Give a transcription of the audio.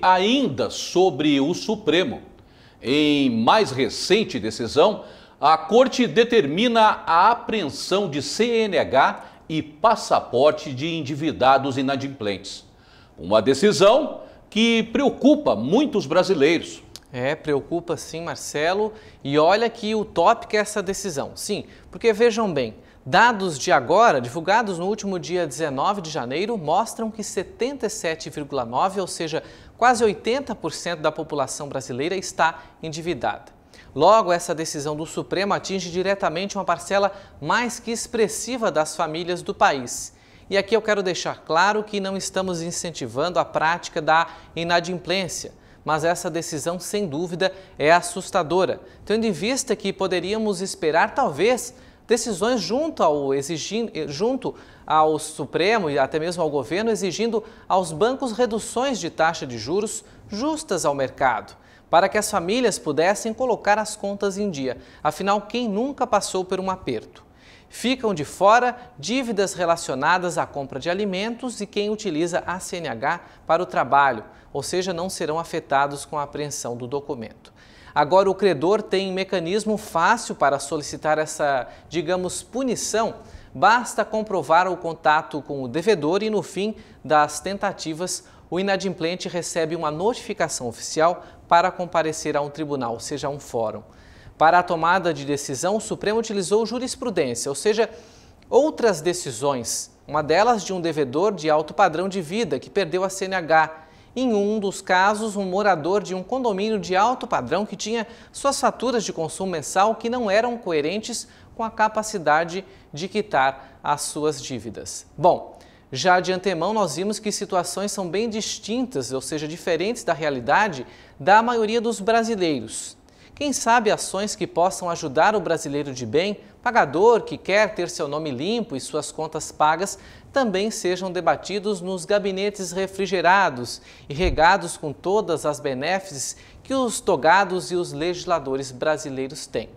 Ainda sobre o Supremo, em mais recente decisão, a Corte determina a apreensão de CNH e passaporte de endividados inadimplentes. Uma decisão que preocupa muitos brasileiros. É, preocupa sim, Marcelo. E olha que utópica é essa decisão. Sim, porque vejam bem, Dados de agora, divulgados no último dia 19 de janeiro, mostram que 77,9%, ou seja, quase 80% da população brasileira está endividada. Logo, essa decisão do Supremo atinge diretamente uma parcela mais que expressiva das famílias do país. E aqui eu quero deixar claro que não estamos incentivando a prática da inadimplência mas essa decisão, sem dúvida, é assustadora, tendo em vista que poderíamos esperar, talvez, decisões junto ao, exigindo, eh, junto ao Supremo e até mesmo ao governo exigindo aos bancos reduções de taxa de juros justas ao mercado, para que as famílias pudessem colocar as contas em dia. Afinal, quem nunca passou por um aperto? Ficam de fora dívidas relacionadas à compra de alimentos e quem utiliza a CNH para o trabalho, ou seja, não serão afetados com a apreensão do documento. Agora, o credor tem um mecanismo fácil para solicitar essa, digamos, punição. Basta comprovar o contato com o devedor e, no fim das tentativas, o inadimplente recebe uma notificação oficial para comparecer a um tribunal, seja um fórum. Para a tomada de decisão, o Supremo utilizou jurisprudência, ou seja, outras decisões, uma delas de um devedor de alto padrão de vida que perdeu a CNH. Em um dos casos, um morador de um condomínio de alto padrão que tinha suas faturas de consumo mensal que não eram coerentes com a capacidade de quitar as suas dívidas. Bom, já de antemão nós vimos que situações são bem distintas, ou seja, diferentes da realidade da maioria dos brasileiros. Quem sabe ações que possam ajudar o brasileiro de bem, pagador que quer ter seu nome limpo e suas contas pagas, também sejam debatidos nos gabinetes refrigerados e regados com todas as benéficas que os togados e os legisladores brasileiros têm.